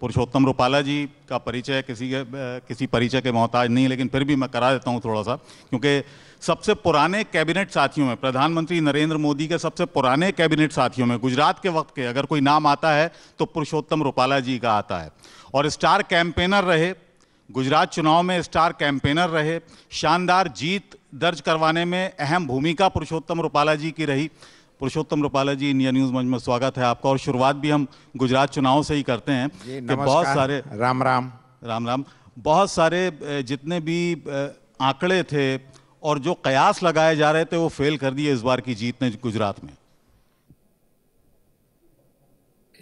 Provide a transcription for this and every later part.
पुरुषोत्तम रूपाला जी का परिचय किसी के किसी परिचय के मोहताज नहीं लेकिन फिर भी मैं करा देता हूँ थोड़ा सा क्योंकि सबसे पुराने कैबिनेट साथियों में प्रधानमंत्री नरेंद्र मोदी के सबसे पुराने कैबिनेट साथियों में गुजरात के वक्त के अगर कोई नाम आता है तो पुरुषोत्तम रूपाला जी का आता है और स्टार कैंपेनर रहे गुजरात चुनाव में स्टार कैंपेनर रहे शानदार जीत दर्ज करवाने में अहम भूमिका पुरुषोत्तम रूपाला जी की रही पुरुषोत्तम रूपाला जी इंडिया न्यूज मंच में स्वागत है आपका और शुरुआत भी हम गुजरात चुनाव से ही करते हैं कि बहुत सारे राम राम राम राम बहुत सारे जितने भी आंकड़े थे और जो कयास लगाए जा रहे थे वो फेल कर दिए इस बार की जीत ने गुजरात में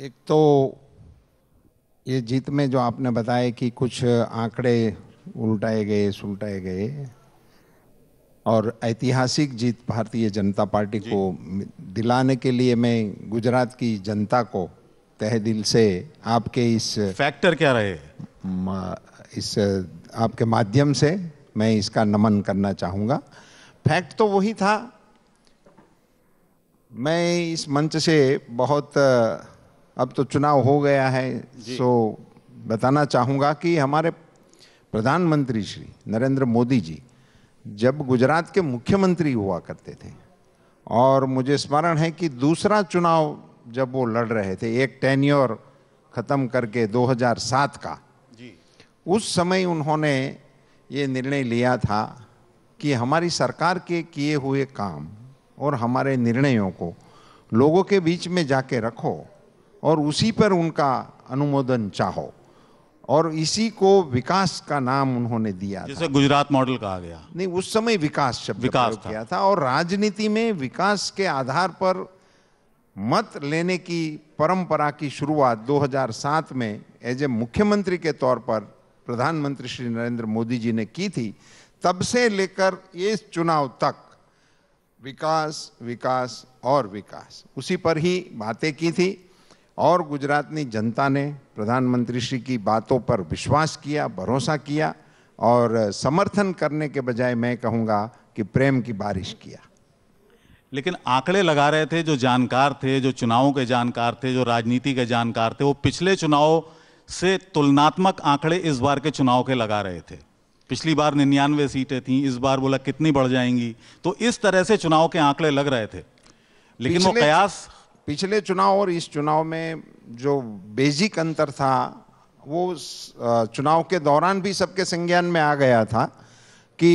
एक तो ये जीत में जो आपने बताया कि कुछ आंकड़े उल्टाए गए सुलटाए गए और ऐतिहासिक जीत भारतीय जनता पार्टी को दिलाने के लिए मैं गुजरात की जनता को तह दिल से आपके इस फैक्टर क्या रहे इस आपके माध्यम से मैं इसका नमन करना चाहूँगा फैक्ट तो वही था मैं इस मंच से बहुत अब तो चुनाव हो गया है सो बताना चाहूँगा कि हमारे प्रधानमंत्री श्री नरेंद्र मोदी जी जब गुजरात के मुख्यमंत्री हुआ करते थे और मुझे स्मरण है कि दूसरा चुनाव जब वो लड़ रहे थे एक टेन्योर ख़त्म करके 2007 का जी उस समय उन्होंने ये निर्णय लिया था कि हमारी सरकार के किए हुए काम और हमारे निर्णयों को लोगों के बीच में जाके रखो और उसी पर उनका अनुमोदन चाहो और इसी को विकास का नाम उन्होंने दिया जैसे गुजरात मॉडल कहा गया नहीं उस समय विकास शब्द विकास किया था और राजनीति में विकास के आधार पर मत लेने की परंपरा की शुरुआत 2007 में एज ए मुख्यमंत्री के तौर पर प्रधानमंत्री श्री नरेंद्र मोदी जी ने की थी तब से लेकर इस चुनाव तक विकास विकास और विकास उसी पर ही बातें की थी और गुजरात की जनता ने प्रधानमंत्री श्री की बातों पर विश्वास किया भरोसा किया और समर्थन करने के बजाय मैं कहूँगा कि प्रेम की बारिश किया लेकिन आंकड़े लगा रहे थे जो जानकार थे जो चुनावों के जानकार थे जो राजनीति के जानकार थे वो पिछले चुनाव से तुलनात्मक आंकड़े इस बार के चुनाव के लगा रहे थे पिछली बार निन्यानवे सीटें थीं इस बार बोला कितनी बढ़ जाएंगी तो इस तरह से चुनाव के आंकड़े लग रहे थे लेकिन वो कयास पिछले चुनाव और इस चुनाव में जो बेसिक अंतर था वो चुनाव के दौरान भी सबके संज्ञान में आ गया था कि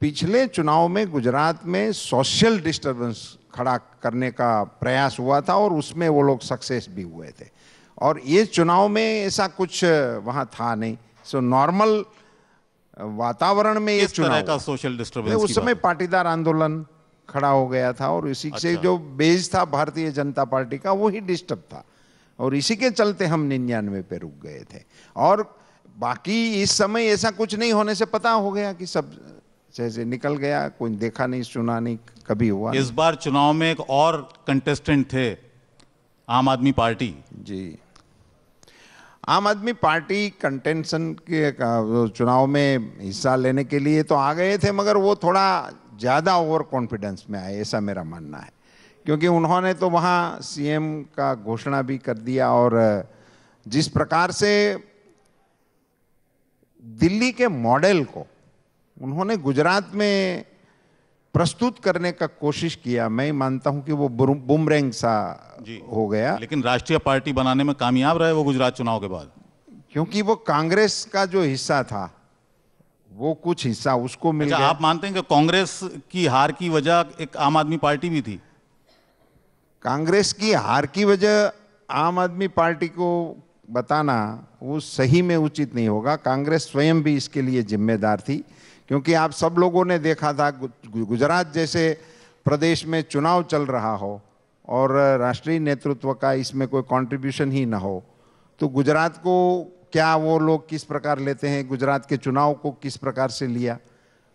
पिछले चुनाव में गुजरात में सोशल डिस्टरबेंस खड़ा करने का प्रयास हुआ था और उसमें वो लोग सक्सेस भी हुए थे और ये चुनाव में ऐसा कुछ वहाँ था नहीं सो नॉर्मल वातावरण में ये चुनाव का सोशल डिस्टर्बेंस उस समय पाटीदार आंदोलन खड़ा हो गया था और इसी अच्छा। से जो बेस था भारतीय जनता पार्टी का वो ही डिस्टर्ब था और इसी के चलते हम निन्यानवे पे रुक गए थे और बाकी इस समय ऐसा कुछ नहीं होने से पता हो गया कि सब जैसे निकल गया कोई देखा नहीं सुना नहीं कभी हुआ इस बार चुनाव में एक और कंटेस्टेंट थे आम आदमी पार्टी जी आम आदमी पार्टी कंटेंशन के चुनाव में हिस्सा लेने के लिए तो आ गए थे मगर वो थोड़ा ज़्यादा ओवर कॉन्फिडेंस में आए ऐसा मेरा मानना है क्योंकि उन्होंने तो वहाँ सीएम का घोषणा भी कर दिया और जिस प्रकार से दिल्ली के मॉडल को उन्होंने गुजरात में प्रस्तुत करने का कोशिश किया मैं मानता हूं कि वो बुमरेंग सा हो गया लेकिन राष्ट्रीय पार्टी बनाने में कामयाब रहे वो गुजरात चुनाव के बाद क्योंकि वो कांग्रेस का जो हिस्सा था वो कुछ हिस्सा उसको मिल अच्छा, गया आप मानते हैं कि कांग्रेस की हार की वजह एक आम आदमी पार्टी भी थी कांग्रेस की हार की वजह आम आदमी पार्टी को बताना वो सही में उचित नहीं होगा कांग्रेस स्वयं भी इसके लिए जिम्मेदार थी क्योंकि आप सब लोगों ने देखा था गुजरात जैसे प्रदेश में चुनाव चल रहा हो और राष्ट्रीय नेतृत्व का इसमें कोई कंट्रीब्यूशन ही ना हो तो गुजरात को क्या वो लोग किस प्रकार लेते हैं गुजरात के चुनाव को किस प्रकार से लिया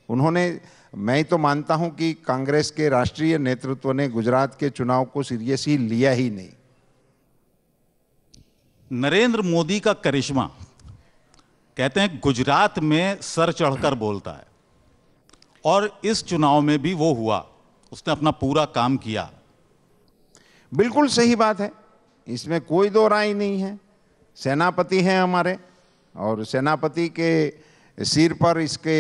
उन्होंने मैं तो मानता हूं कि कांग्रेस के राष्ट्रीय नेतृत्व ने गुजरात के चुनाव को सीरियस ही लिया ही नहीं नरेंद्र मोदी का करिश्मा कहते हैं गुजरात में सर चढ़कर बोलता है और इस चुनाव में भी वो हुआ उसने अपना पूरा काम किया बिल्कुल सही बात है इसमें कोई दो राय नहीं है सेनापति हैं हमारे और सेनापति के सिर पर इसके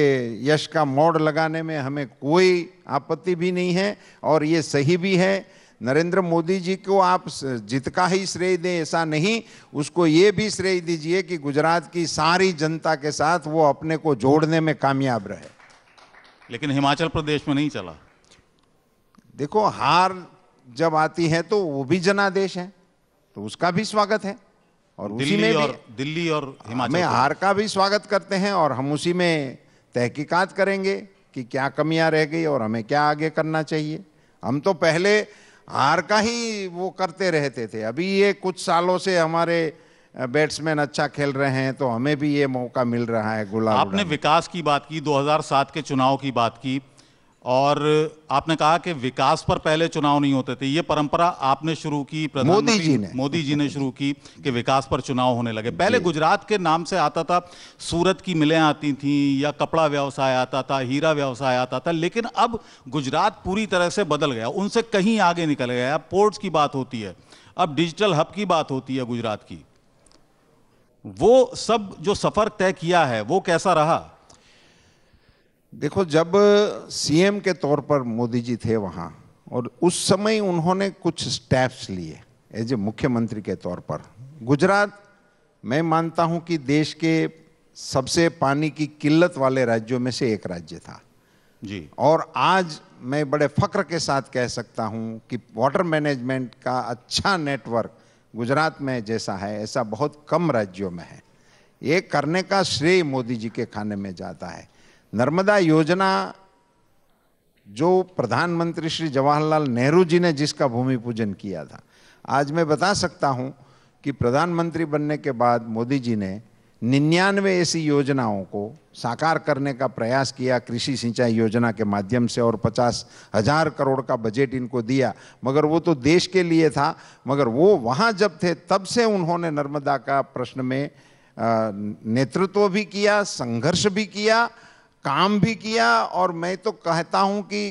यश का मोड़ लगाने में हमें कोई आपत्ति भी नहीं है और ये सही भी है नरेंद्र मोदी जी को आप जितका का ही श्रेय दें ऐसा नहीं उसको ये भी श्रेय दीजिए कि गुजरात की सारी जनता के साथ वो अपने को जोड़ने में कामयाब रहे लेकिन हिमाचल प्रदेश में नहीं चला देखो हार जब आती है तो वो भी जनादेश है तो उसका भी स्वागत है और उसी में और दिल्ली और हिमाचल में हार का भी स्वागत करते हैं और हम उसी में तहकीकात करेंगे कि क्या कमियां रह गई और हमें क्या आगे करना चाहिए हम तो पहले हार का ही वो करते रहते थे अभी ये कुछ सालों से हमारे बैट्समैन अच्छा खेल रहे हैं तो हमें भी ये मौका मिल रहा है गुलाब आपने विकास की बात की 2007 के चुनाव की बात की और आपने कहा कि विकास पर पहले चुनाव नहीं होते थे ये परंपरा आपने शुरू की मोदी जी ने मोदी जी ने शुरू की कि विकास पर चुनाव होने लगे पहले गुजरात के नाम से आता था सूरत की मिलें आती थीं या कपड़ा व्यवसाय आता था हीरा व्यवसाय आता था लेकिन अब गुजरात पूरी तरह से बदल गया उनसे कहीं आगे निकल गया अब पोर्ट्स की बात होती है अब डिजिटल हब की बात होती है गुजरात की वो सब जो सफ़र तय किया है वो कैसा रहा देखो जब सीएम के तौर पर मोदी जी थे वहाँ और उस समय उन्होंने कुछ स्टेप्स लिए एज ए मुख्यमंत्री के तौर पर गुजरात मैं मानता हूँ कि देश के सबसे पानी की किल्लत वाले राज्यों में से एक राज्य था जी और आज मैं बड़े फक्र के साथ कह सकता हूँ कि वाटर मैनेजमेंट का अच्छा नेटवर्क गुजरात में जैसा है ऐसा बहुत कम राज्यों में है ये करने का श्रेय मोदी जी के खाने में जाता है नर्मदा योजना जो प्रधानमंत्री श्री जवाहरलाल नेहरू जी ने जिसका भूमि पूजन किया था आज मैं बता सकता हूं कि प्रधानमंत्री बनने के बाद मोदी जी ने निन्यानवे ऐसी योजनाओं को साकार करने का प्रयास किया कृषि सिंचाई योजना के माध्यम से और पचास हजार करोड़ का बजट इनको दिया मगर वो तो देश के लिए था मगर वो वहाँ जब थे तब से उन्होंने नर्मदा का प्रश्न में नेतृत्व भी किया संघर्ष भी किया काम भी किया और मैं तो कहता हूं कि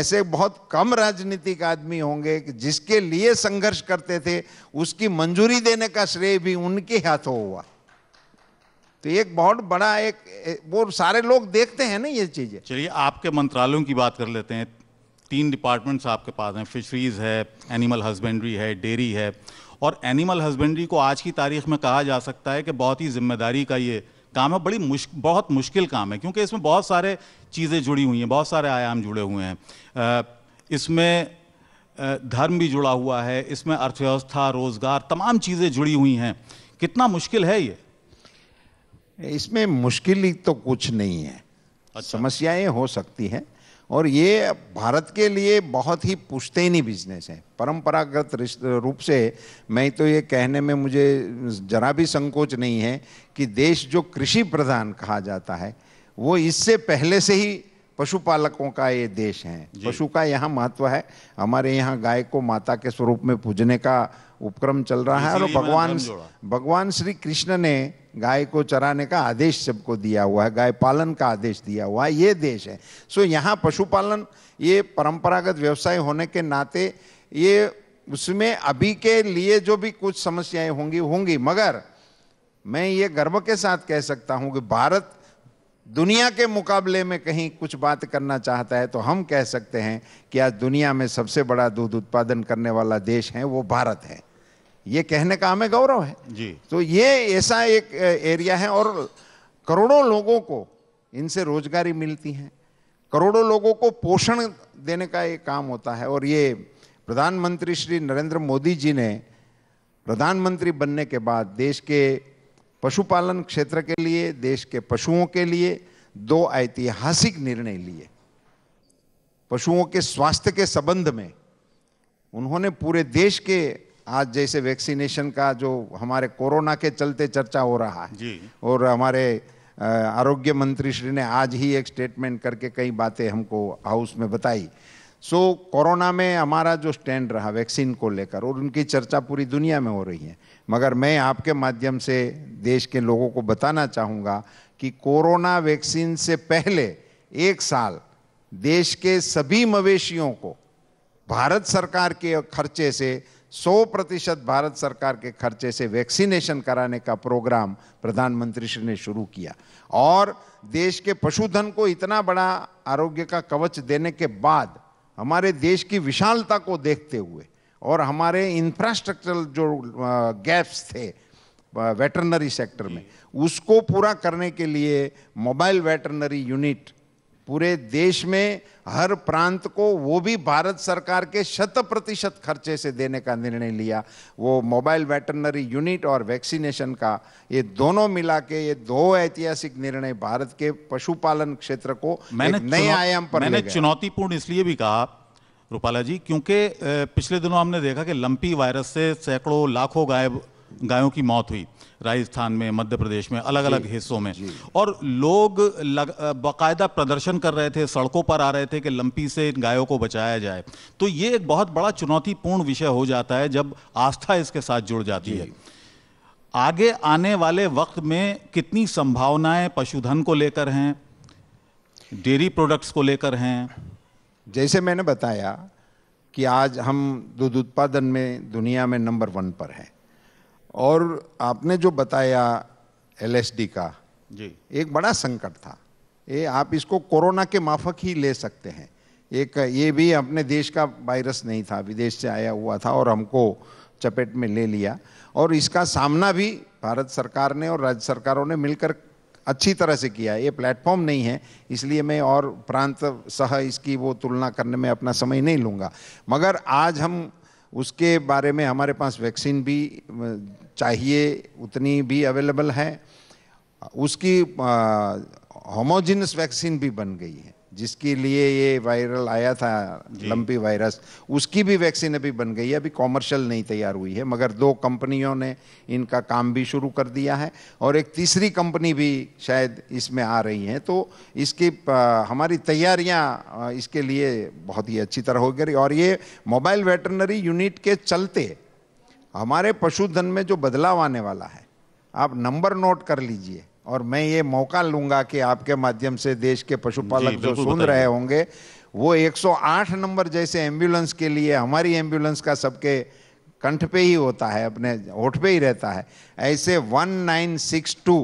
ऐसे बहुत कम राजनीतिक आदमी होंगे कि जिसके लिए संघर्ष करते थे उसकी मंजूरी देने का श्रेय भी उनके हाथों हुआ तो एक बहुत बड़ा एक वो सारे लोग देखते हैं ना ये चीज़ें चलिए आपके मंत्रालयों की बात कर लेते हैं तीन डिपार्टमेंट्स आपके पास हैं फिशरीज़ है एनिमल हस्बेंड्री है डेयरी है और एनिमल हस्बेंड्री को आज की तारीख में कहा जा सकता है कि बहुत ही जिम्मेदारी का ये काम है बड़ी मुश्क बहुत मुश्किल काम है क्योंकि इसमें बहुत सारे चीज़ें जुड़ी हुई हैं बहुत सारे आयाम जुड़े हुए हैं इसमें धर्म भी जुड़ा हुआ है इसमें अर्थव्यवस्था रोजगार तमाम चीज़ें जुड़ी हुई हैं कितना मुश्किल है ये इसमें मुश्किल तो कुछ नहीं है अच्छा। समस्याएं हो सकती हैं और ये भारत के लिए बहुत ही पुश्तैनी बिजनेस है परंपरागत रूप से मैं तो ये कहने में मुझे जरा भी संकोच नहीं है कि देश जो कृषि प्रधान कहा जाता है वो इससे पहले से ही पशुपालकों का ये देश है पशु का यहाँ महत्व है हमारे यहाँ गाय को माता के स्वरूप में पूजने का उपक्रम चल रहा है और भगवान भगवान श्री कृष्ण ने गाय को चराने का आदेश सबको दिया हुआ है गाय पालन का आदेश दिया हुआ है ये देश है सो यहाँ पशुपालन ये परंपरागत व्यवसाय होने के नाते ये उसमें अभी के लिए जो भी कुछ समस्याएं होंगी होंगी मगर मैं ये गर्व के साथ कह सकता हूँ कि भारत दुनिया के मुकाबले में कहीं कुछ बात करना चाहता है तो हम कह सकते हैं कि आज दुनिया में सबसे बड़ा दूध उत्पादन करने वाला देश है वो भारत है ये कहने का हमें गौरव है जी तो ये ऐसा एक एरिया है और करोड़ों लोगों को इनसे रोजगारी मिलती है करोड़ों लोगों को पोषण देने का ये काम होता है और ये प्रधानमंत्री श्री नरेंद्र मोदी जी ने प्रधानमंत्री बनने के बाद देश के पशुपालन क्षेत्र के लिए देश के पशुओं के लिए दो ऐतिहासिक निर्णय लिए पशुओं के स्वास्थ्य के संबंध में उन्होंने पूरे देश के आज जैसे वैक्सीनेशन का जो हमारे कोरोना के चलते चर्चा हो रहा है जी। और हमारे आरोग्य मंत्री श्री ने आज ही एक स्टेटमेंट करके कई बातें हमको हाउस में बताई सो so, कोरोना में हमारा जो स्टैंड रहा वैक्सीन को लेकर और उनकी चर्चा पूरी दुनिया में हो रही है मगर मैं आपके माध्यम से देश के लोगों को बताना चाहूँगा कि कोरोना वैक्सीन से पहले एक साल देश के सभी मवेशियों को भारत सरकार के खर्चे से 100 प्रतिशत भारत सरकार के खर्चे से वैक्सीनेशन कराने का प्रोग्राम प्रधानमंत्री श्री ने शुरू किया और देश के पशुधन को इतना बड़ा आरोग्य का कवच देने के बाद हमारे देश की विशालता को देखते हुए और हमारे इंफ्रास्ट्रक्चरल जो गैप्स थे वेटरनरी सेक्टर में उसको पूरा करने के लिए मोबाइल वेटरनरी यूनिट पूरे देश में हर प्रांत को वो भी भारत सरकार के शत प्रतिशत खर्चे से देने का निर्णय लिया वो मोबाइल वेटरनरी यूनिट और वैक्सीनेशन का ये दोनों मिला के ये दो ऐतिहासिक निर्णय भारत के पशुपालन क्षेत्र को मैंने नए आयाम पर मैंने चुनौतीपूर्ण इसलिए भी कहा रूपाला जी क्योंकि पिछले दिनों हमने देखा कि लंपी वायरस से सैकड़ों लाखों गायब गायों की मौत हुई राजस्थान में मध्य प्रदेश में अलग अलग हिस्सों में और लोग लग, बाकायदा प्रदर्शन कर रहे थे सड़कों पर आ रहे थे कि लंपी से इन गायों को बचाया जाए तो ये एक बहुत बड़ा चुनौतीपूर्ण विषय हो जाता है जब आस्था इसके साथ जुड़ जाती है आगे आने वाले वक्त में कितनी संभावनाएं पशुधन को लेकर हैं डेयरी प्रोडक्ट्स को लेकर हैं जैसे मैंने बताया कि आज हम दूध उत्पादन में दुनिया में नंबर वन पर हैं और आपने जो बताया एलएसडी का जी एक बड़ा संकट था ये आप इसको कोरोना के माफक ही ले सकते हैं एक ये भी अपने देश का वायरस नहीं था विदेश से आया हुआ था और हमको चपेट में ले लिया और इसका सामना भी भारत सरकार ने और राज्य सरकारों ने मिलकर अच्छी तरह से किया ये प्लेटफॉर्म नहीं है इसलिए मैं और प्रांत सह इसकी वो तुलना करने में अपना समय नहीं लूँगा मगर आज हम उसके बारे में हमारे पास वैक्सीन भी चाहिए उतनी भी अवेलेबल है उसकी होमोजिनस वैक्सीन भी बन गई है जिसके लिए ये वायरल आया था लंपी वायरस उसकी भी वैक्सीन अभी बन गई है अभी कॉमर्शियल नहीं तैयार हुई है मगर दो कंपनियों ने इनका काम भी शुरू कर दिया है और एक तीसरी कंपनी भी शायद इसमें आ रही है तो इसकी हमारी तैयारियां इसके लिए बहुत ही अच्छी तरह हो गई और ये मोबाइल वेटरनरी यूनिट के चलते हमारे पशुधन में जो बदलाव आने वाला है आप नंबर नोट कर लीजिए और मैं ये मौका लूंगा कि आपके माध्यम से देश के पशुपालक जो सुन रहे होंगे वो 108 नंबर जैसे एम्बुलेंस के लिए हमारी एम्बुलेंस का सबके कंठ पे ही होता है अपने होठ पे ही रहता है ऐसे 1962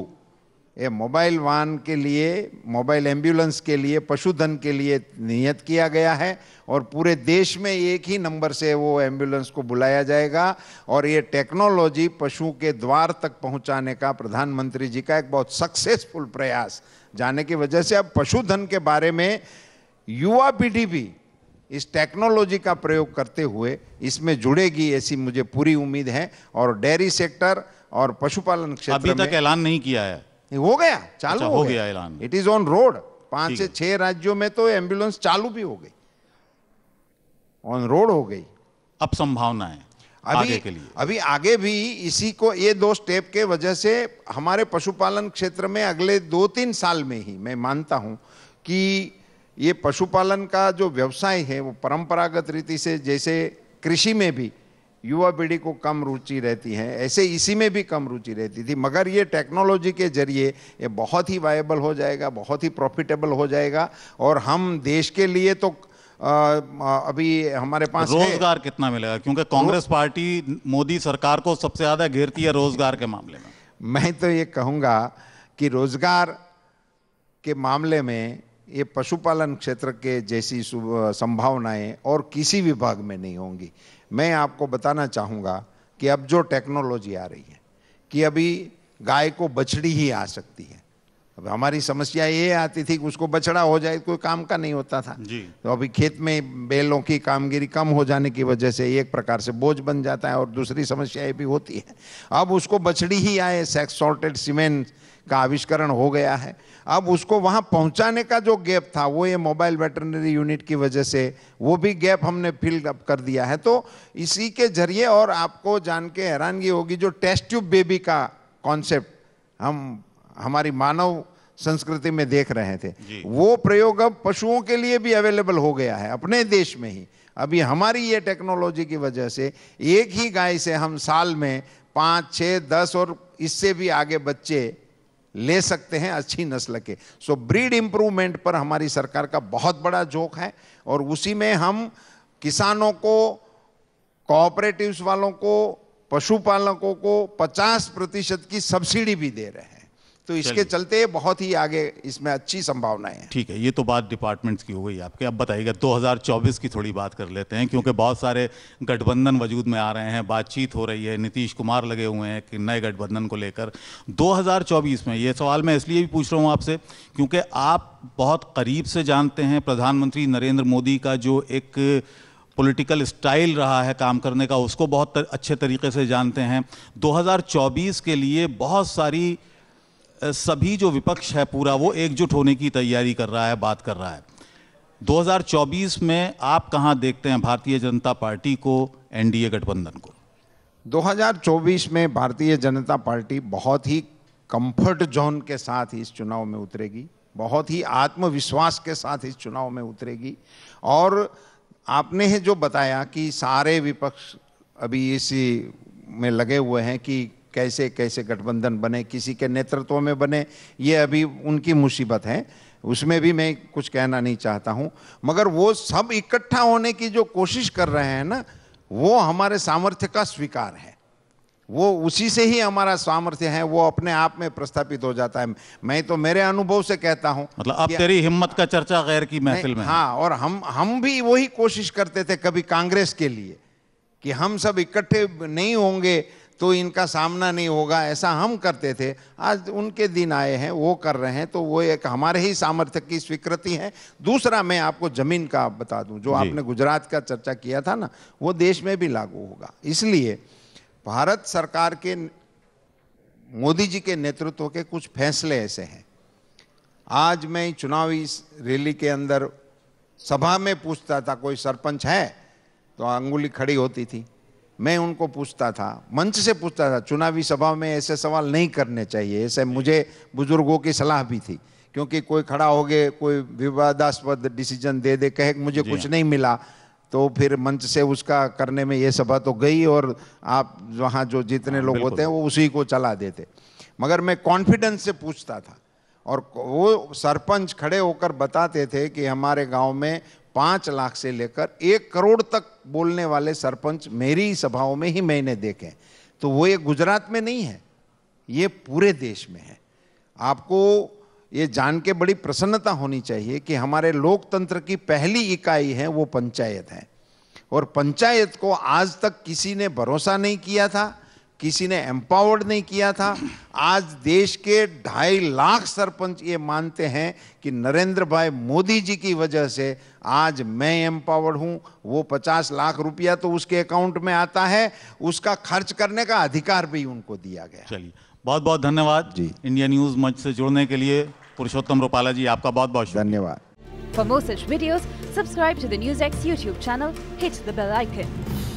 ये मोबाइल वाहन के लिए मोबाइल एम्बुलेंस के लिए पशुधन के लिए नियत किया गया है और पूरे देश में एक ही नंबर से वो एम्बुलेंस को बुलाया जाएगा और ये टेक्नोलॉजी पशु के द्वार तक पहुंचाने का प्रधानमंत्री जी का एक बहुत सक्सेसफुल प्रयास जाने की वजह से अब पशुधन के बारे में युवा पीढ़ी भी इस टेक्नोलॉजी का प्रयोग करते हुए इसमें जुड़ेगी ऐसी मुझे पूरी उम्मीद है और डेयरी सेक्टर और पशुपालन क्षेत्र अभी तक ऐलान नहीं किया है हो गया चालू अच्छा, हो, गया ऐलान इट इज ऑन रोड पांच से छह राज्यों में तो एम्बुलेंस चालू भी हो गई ऑन रोड हो गई अब संभावना है अभी आगे के लिए अभी आगे भी इसी को ये दो स्टेप के वजह से हमारे पशुपालन क्षेत्र में अगले दो तीन साल में ही मैं मानता हूं कि ये पशुपालन का जो व्यवसाय है वो परंपरागत रीति से जैसे कृषि में भी युवा पीढ़ी को कम रुचि रहती है ऐसे इसी में भी कम रुचि रहती थी मगर ये टेक्नोलॉजी के जरिए ये बहुत ही वायबल हो जाएगा बहुत ही प्रॉफिटेबल हो जाएगा और हम देश के लिए तो आ, अभी हमारे पास रोजगार कितना मिलेगा क्योंकि कांग्रेस पार्टी मोदी सरकार को सबसे ज़्यादा घेरती है रोजगार के मामले में मैं तो ये कहूँगा कि रोजगार के मामले में ये पशुपालन क्षेत्र के जैसी संभावनाएं और किसी विभाग में नहीं होंगी मैं आपको बताना चाहूँगा कि अब जो टेक्नोलॉजी आ रही है कि अभी गाय को बछड़ी ही आ सकती है अब हमारी समस्या ये आती थी कि उसको बछड़ा हो जाए कोई काम का नहीं होता था जी। तो अभी खेत में बैलों की कामगिरी कम हो जाने की वजह से एक प्रकार से बोझ बन जाता है और दूसरी समस्या भी होती है अब उसको बछड़ी ही आए सेक्स सॉल्टेड सीमेंट का आविष्करण हो गया है अब उसको वहाँ पहुँचाने का जो गैप था वो ये मोबाइल वेटरनरी यूनिट की वजह से वो भी गैप हमने फिल अप कर दिया है तो इसी के जरिए और आपको जान के हैरानगी होगी जो टेस्ट ट्यूब बेबी का कॉन्सेप्ट हम हमारी मानव संस्कृति में देख रहे थे वो प्रयोग अब पशुओं के लिए भी अवेलेबल हो गया है अपने देश में ही अभी हमारी ये टेक्नोलॉजी की वजह से एक ही गाय से हम साल में पाँच छः दस और इससे भी आगे बच्चे ले सकते हैं अच्छी नस्ल के सो ब्रीड इम्प्रूवमेंट पर हमारी सरकार का बहुत बड़ा जोक है और उसी में हम किसानों को कोऑपरेटिव्स वालों को पशुपालकों को 50 प्रतिशत की सब्सिडी भी दे रहे हैं तो इसके चलते बहुत ही आगे इसमें अच्छी संभावना है ठीक है ये तो बात डिपार्टमेंट्स की हो गई आपके अब बताइएगा 2024 की थोड़ी बात कर लेते हैं क्योंकि बहुत सारे गठबंधन वजूद में आ रहे हैं बातचीत हो रही है नीतीश कुमार लगे हुए हैं कि नए गठबंधन को लेकर 2024 में ये सवाल मैं इसलिए भी पूछ रहा हूँ आपसे क्योंकि आप बहुत करीब से जानते हैं प्रधानमंत्री नरेंद्र मोदी का जो एक पॉलिटिकल स्टाइल रहा है काम करने का उसको बहुत तर, अच्छे तरीके से जानते हैं 2024 के लिए बहुत सारी सभी जो विपक्ष है पूरा वो एकजुट होने की तैयारी कर रहा है बात कर रहा है 2024 में आप कहाँ देखते हैं भारतीय जनता पार्टी को एनडीए गठबंधन को 2024 में भारतीय जनता पार्टी बहुत ही कंफर्ट जोन के साथ इस चुनाव में उतरेगी बहुत ही आत्मविश्वास के साथ इस चुनाव में उतरेगी और आपने जो बताया कि सारे विपक्ष अभी इसी में लगे हुए हैं कि कैसे कैसे गठबंधन बने किसी के नेतृत्व में बने ये अभी उनकी मुसीबत है उसमें भी मैं कुछ कहना नहीं चाहता हूँ मगर वो सब इकट्ठा होने की जो कोशिश कर रहे हैं ना वो हमारे सामर्थ्य का स्वीकार है वो उसी से ही हमारा सामर्थ्य है वो अपने आप में प्रस्थापित हो जाता है मैं तो मेरे अनुभव से कहता हूँ मतलब अब तेरी हिम्मत का चर्चा गैर की महफिल में हाँ और हम हम भी वही कोशिश करते थे कभी कांग्रेस के लिए कि हम सब इकट्ठे नहीं होंगे तो इनका सामना नहीं होगा ऐसा हम करते थे आज उनके दिन आए हैं वो कर रहे हैं तो वो एक हमारे ही सामर्थ्य की स्वीकृति है दूसरा मैं आपको जमीन का बता दूं जो आपने गुजरात का चर्चा किया था ना वो देश में भी लागू होगा इसलिए भारत सरकार के मोदी जी के नेतृत्व के कुछ फैसले ऐसे हैं आज मैं चुनावी रैली के अंदर सभा में पूछता था कोई सरपंच है तो अंगुली खड़ी होती थी मैं उनको पूछता था मंच से पूछता था चुनावी सभा में ऐसे सवाल नहीं करने चाहिए ऐसे मुझे बुजुर्गों की सलाह भी थी क्योंकि कोई खड़ा हो गए कोई विवादास्पद डिसीजन दे दे कहे मुझे कुछ नहीं मिला तो फिर मंच से उसका करने में ये सभा तो गई और आप वहाँ जो जितने हाँ, लोग होते हैं वो उसी को चला देते मगर मैं कॉन्फिडेंस से पूछता था और वो सरपंच खड़े होकर बताते थे कि हमारे गांव में पांच लाख से लेकर एक करोड़ तक बोलने वाले सरपंच मेरी सभाओं में ही मैंने देखे तो वो ये गुजरात में नहीं है ये पूरे देश में है आपको ये जान के बड़ी प्रसन्नता होनी चाहिए कि हमारे लोकतंत्र की पहली इकाई है वो पंचायत है और पंचायत को आज तक किसी ने भरोसा नहीं किया था किसी ने एम्पावर्ड नहीं किया था आज देश के ढाई लाख सरपंच ये मानते हैं कि नरेंद्र भाई मोदी जी की वजह से आज मैं एम्पावर्ड हूँ वो पचास लाख रुपया तो उसके अकाउंट में आता है उसका खर्च करने का अधिकार भी उनको दिया गया चलिए बहुत बहुत धन्यवाद जी इंडिया न्यूज मंच से जुड़ने के लिए पुरुषोत्तम रूपाला जी आपका बहुत बहुत धन्यवाद For more such videos, subscribe to the NewsX YouTube channel, hit the bell icon.